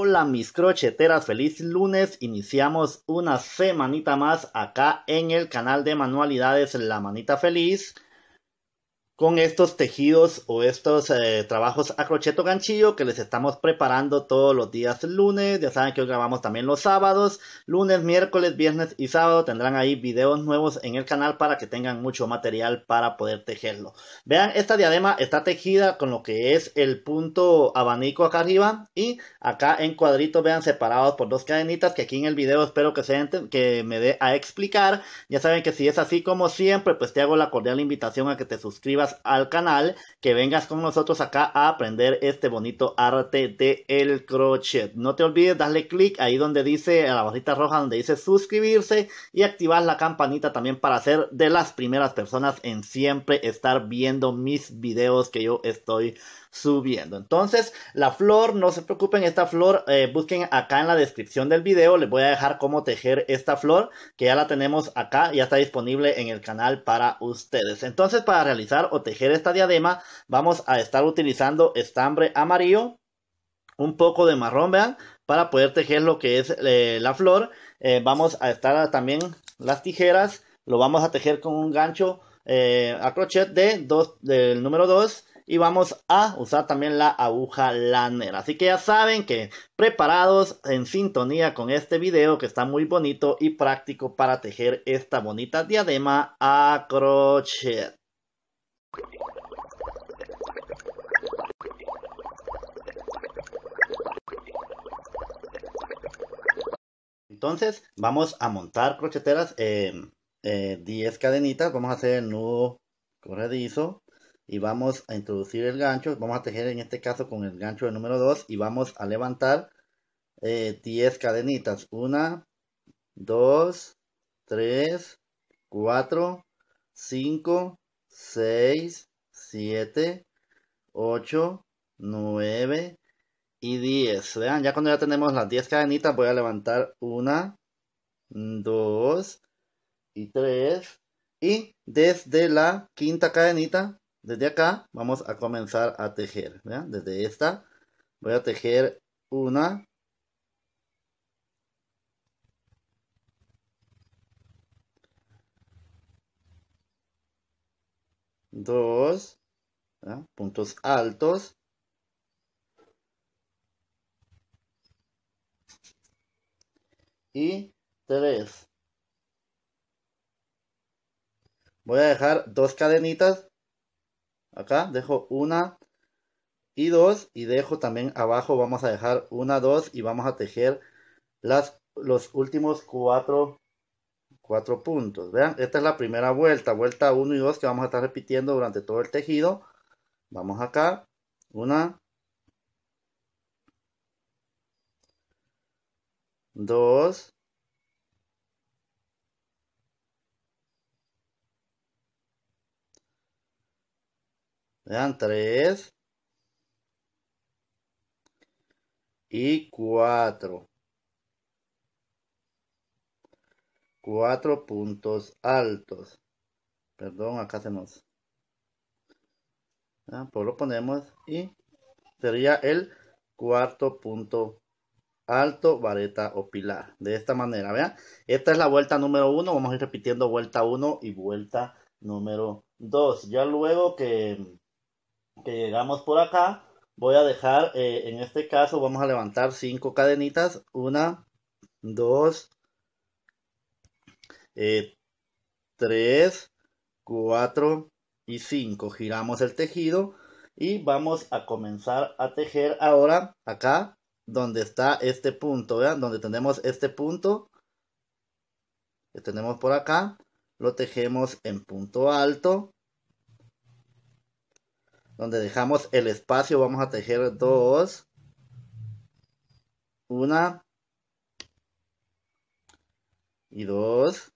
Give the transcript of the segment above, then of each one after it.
Hola mis crocheteras, feliz lunes. Iniciamos una semanita más acá en el canal de manualidades La Manita Feliz con estos tejidos o estos eh, trabajos a crochet o ganchillo que les estamos preparando todos los días lunes. Ya saben que hoy grabamos también los sábados. Lunes, miércoles, viernes y sábado tendrán ahí videos nuevos en el canal para que tengan mucho material para poder tejerlo. Vean, esta diadema está tejida con lo que es el punto abanico acá arriba y acá en cuadrito vean, separados por dos cadenitas que aquí en el video espero que, se que me dé a explicar. Ya saben que si es así como siempre, pues te hago la cordial invitación a que te suscribas al canal, que vengas con nosotros acá a aprender este bonito arte de el crochet. No te olvides darle clic ahí donde dice a la barrita roja donde dice suscribirse y activar la campanita también para ser de las primeras personas en siempre estar viendo mis videos que yo estoy subiendo. Entonces, la flor, no se preocupen, esta flor, eh, busquen acá en la descripción del video, les voy a dejar cómo tejer esta flor, que ya la tenemos acá, ya está disponible en el canal para ustedes. Entonces, para realizar o tejer esta diadema, vamos a estar utilizando estambre amarillo, un poco de marrón, vean, para poder tejer lo que es eh, la flor. Eh, vamos a estar también las tijeras, lo vamos a tejer con un gancho a crochet de dos, del número 2 y vamos a usar también la aguja laner. Así que ya saben que preparados en sintonía con este video que está muy bonito y práctico para tejer esta bonita diadema a crochet. Entonces vamos a montar crocheteras, en 10 eh, cadenitas, vamos a hacer el nudo corredizo, y vamos a introducir el gancho, vamos a tejer en este caso con el gancho de número 2 y vamos a levantar 10 eh, cadenitas, 1, 2, 3, 4, 5, 6, 7, 8, 9 y 10. Vean, ya cuando ya tenemos las 10 cadenitas voy a levantar 1, 2 y 3 y desde la quinta cadenita desde acá vamos a comenzar a tejer, Desde esta voy a tejer una. Dos puntos altos. Y tres. Voy a dejar dos cadenitas acá dejo una y dos y dejo también abajo vamos a dejar una dos y vamos a tejer las los últimos cuatro cuatro puntos vean esta es la primera vuelta vuelta 1 y 2 que vamos a estar repitiendo durante todo el tejido vamos acá una dos Vean, tres 3 y 4. 4 puntos altos. Perdón, acá hacemos, ah, pues lo ponemos y sería el cuarto punto alto, vareta o pilar. De esta manera, vean. Esta es la vuelta número 1. Vamos a ir repitiendo vuelta 1 y vuelta número 2. Ya luego que que llegamos por acá, voy a dejar, eh, en este caso vamos a levantar cinco cadenitas, una, dos, 3, eh, tres, cuatro y cinco. Giramos el tejido y vamos a comenzar a tejer ahora acá donde está este punto, ¿vean? Donde tenemos este punto que tenemos por acá, lo tejemos en punto alto donde dejamos el espacio, vamos a tejer dos, una y dos,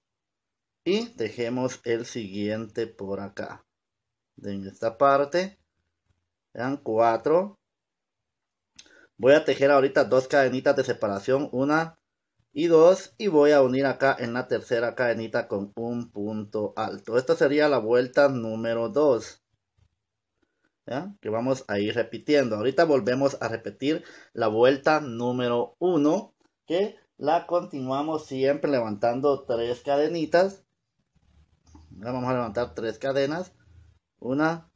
y tejemos el siguiente por acá. De esta parte, vean cuatro. Voy a tejer ahorita dos cadenitas de separación, una y dos, y voy a unir acá en la tercera cadenita con un punto alto. Esta sería la vuelta número dos que vamos a ir repitiendo. Ahorita volvemos a repetir la vuelta número 1, que la continuamos siempre levantando tres cadenitas. vamos a levantar tres cadenas. Una,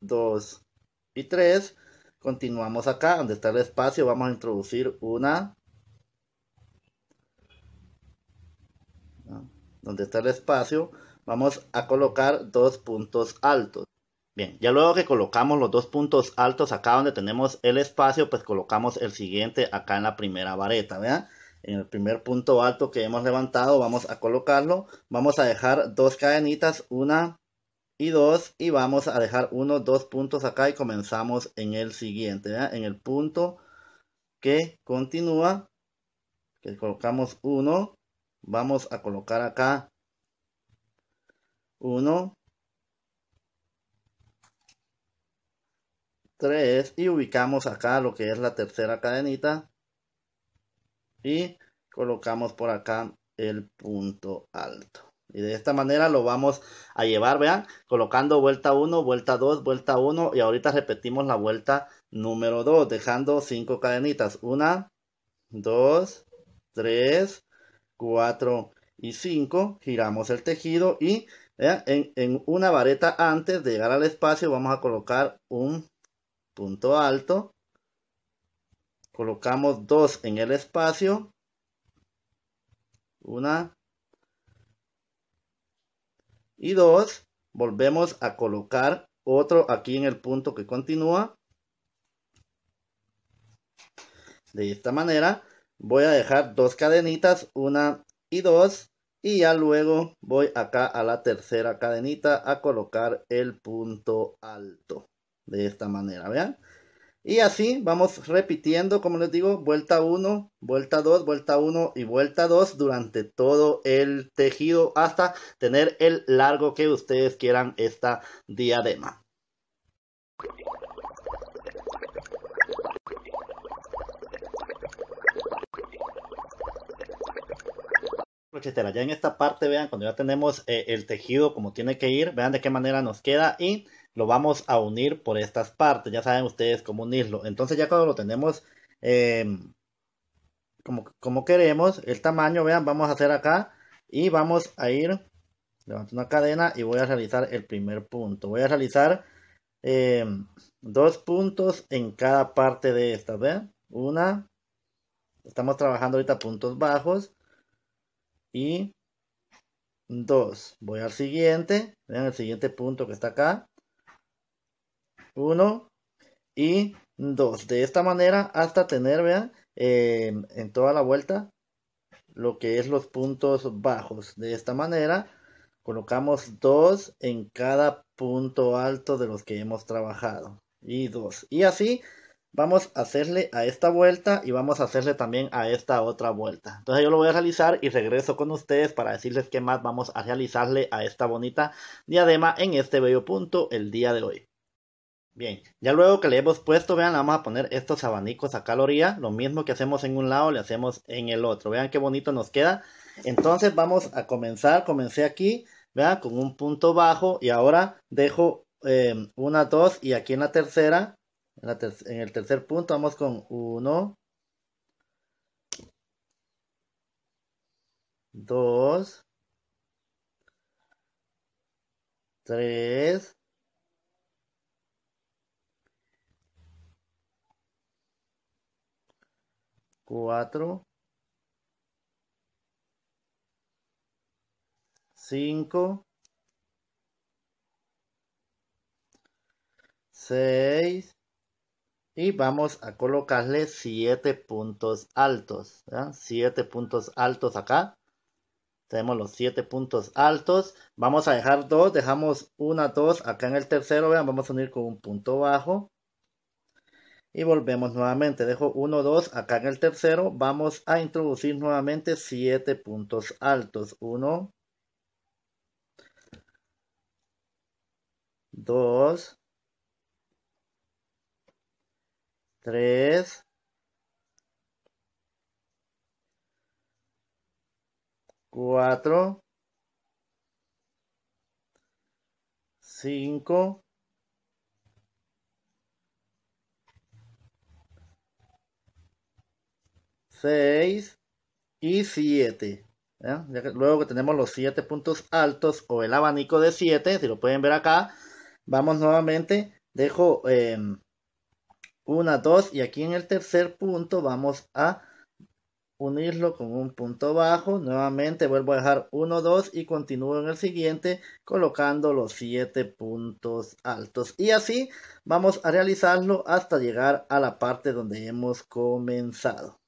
dos y tres. Continuamos acá, donde está el espacio, vamos a introducir una. Donde está el espacio, vamos a colocar dos puntos altos. Bien, ya luego que colocamos los dos puntos altos acá donde tenemos el espacio, pues colocamos el siguiente acá en la primera vareta, ¿vean? En el primer punto alto que hemos levantado vamos a colocarlo. Vamos a dejar dos cadenitas, una y dos. Y vamos a dejar uno, dos puntos acá y comenzamos en el siguiente, ¿vean? En el punto que continúa, que colocamos uno. Vamos a colocar acá uno 3 y ubicamos acá lo que es la tercera cadenita y colocamos por acá el punto alto. Y de esta manera lo vamos a llevar, vean, colocando vuelta 1, vuelta 2, vuelta 1 y ahorita repetimos la vuelta número 2, dejando 5 cadenitas. 1, 2, 3, 4 y 5. Giramos el tejido y en, en una vareta antes de llegar al espacio vamos a colocar un punto alto, colocamos dos en el espacio, una y dos, volvemos a colocar otro aquí en el punto que continúa. De esta manera voy a dejar dos cadenitas, una y dos, y ya luego voy acá a la tercera cadenita a colocar el punto alto de esta manera, ¿vean? Y así vamos repitiendo, como les digo, vuelta 1, vuelta 2, vuelta 1 y vuelta 2 durante todo el tejido hasta tener el largo que ustedes quieran esta diadema. Ya en esta parte, vean, cuando ya tenemos eh, el tejido como tiene que ir, vean de qué manera nos queda y lo vamos a unir por estas partes. Ya saben ustedes cómo unirlo. Entonces ya cuando lo tenemos em, como, queremos, el tamaño, vean, vamos a hacer acá y vamos a ir, levanto una cadena y voy a realizar el primer punto. Voy a realizar em, dos puntos en cada parte de esta vean. Una, estamos trabajando ahorita puntos bajos y dos. Voy al siguiente, vean el siguiente punto que está acá 1 y 2. De esta manera hasta tener, vean, eh, en toda la vuelta lo que es los puntos bajos. De esta manera colocamos dos en cada punto alto de los que hemos trabajado. Y 2. Y así vamos a hacerle a esta vuelta y vamos a hacerle también a esta otra vuelta. Entonces yo lo voy a realizar y regreso con ustedes para decirles qué más vamos a realizarle a esta bonita diadema en este bello punto el día de hoy. Bien, ya luego que le hemos puesto, vean, vamos a poner estos abanicos a caloría. Lo mismo que hacemos en un lado, le hacemos en el otro. Vean qué bonito nos queda. Entonces vamos a comenzar. Comencé aquí, vean, con un punto bajo. Y ahora dejo em, una, dos. Y aquí en la tercera, en, en el tercer punto, vamos con uno. Dos. Tres. 4, 5, 6 y vamos a colocarle 7 puntos altos. 7 puntos altos acá. Tenemos los 7 puntos altos. Vamos a dejar 2, dejamos 1, 2 acá en el tercero. Vamos a unir con un punto bajo y volvemos nuevamente. Dejo 1, 2, acá en el tercero vamos a introducir nuevamente 7 puntos altos. 1, 2, 3, 4, 5, 6 y 7. Luego que tenemos los 7 puntos altos o el abanico de 7, si lo pueden ver acá, vamos nuevamente, dejo 1, em, 2 y aquí en el tercer punto vamos a unirlo con un punto bajo, nuevamente vuelvo a dejar 1, 2 y continúo en el siguiente colocando los 7 puntos altos y así vamos a realizarlo hasta llegar a la parte donde hemos comenzado.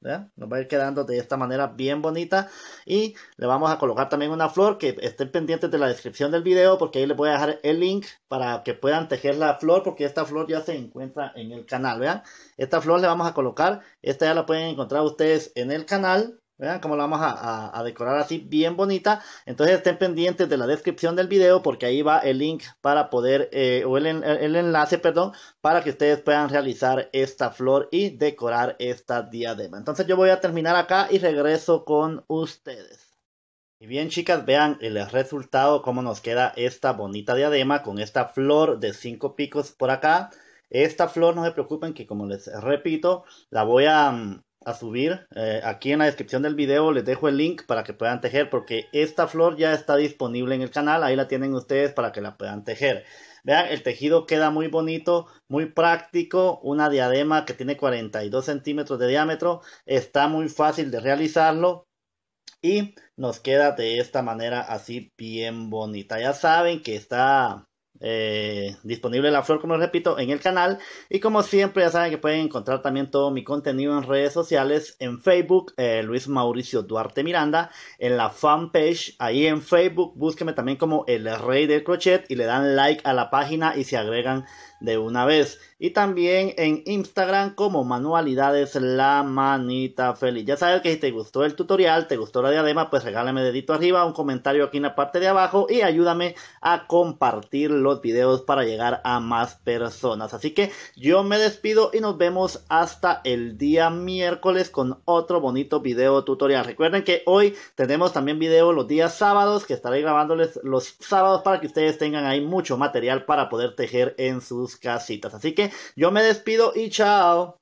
Nos va a ir quedando de esta manera bien bonita y le vamos a colocar también una flor que estén pendientes de la descripción del video porque ahí les voy a dejar el link para que puedan tejer la flor porque esta flor ya se encuentra en el canal, vean, esta flor le vamos a colocar, esta ya la pueden encontrar ustedes en el canal Vean cómo la vamos a, decorar así bien bonita. Entonces estén pendientes de la descripción del video porque ahí va el link para poder, eh, o el, el, enlace, perdón, para que ustedes puedan realizar esta flor y decorar esta diadema. Entonces yo voy a terminar acá y regreso con ustedes. Y bien chicas, vean el resultado, cómo nos queda esta bonita diadema con esta flor de cinco picos por acá. Esta flor, no se preocupen que como les repito, la voy a mm, a subir. Eh, aquí en la descripción del video les dejo el link para que puedan tejer porque esta flor ya está disponible en el canal. Ahí la tienen ustedes para que la puedan tejer. Vean, el tejido queda muy bonito, muy práctico. Una diadema que tiene 42 centímetros de diámetro. Está muy fácil de realizarlo. Y nos queda de esta manera así bien bonita. Ya saben que está eh, disponible la flor, como repito, en el canal. Y como siempre, ya saben que pueden encontrar también todo mi contenido en redes sociales, en Facebook, eh, Luis Mauricio Duarte Miranda, en la fanpage, ahí en Facebook, búsqueme también como el rey del crochet y le dan like a la página y se agregan de una vez. Y también en Instagram como manualidades la manita feliz. Ya sabes que si te gustó el tutorial, te gustó la diadema, pues regálame dedito arriba, un comentario aquí en la parte de abajo y ayúdame a compartirlo videos para llegar a más personas. Así que yo me despido y nos vemos hasta el día miércoles con otro bonito video tutorial. Recuerden que hoy tenemos también video los días sábados que estaré grabándoles los sábados para que ustedes tengan ahí mucho material para poder tejer en sus casitas. Así que yo me despido y chao.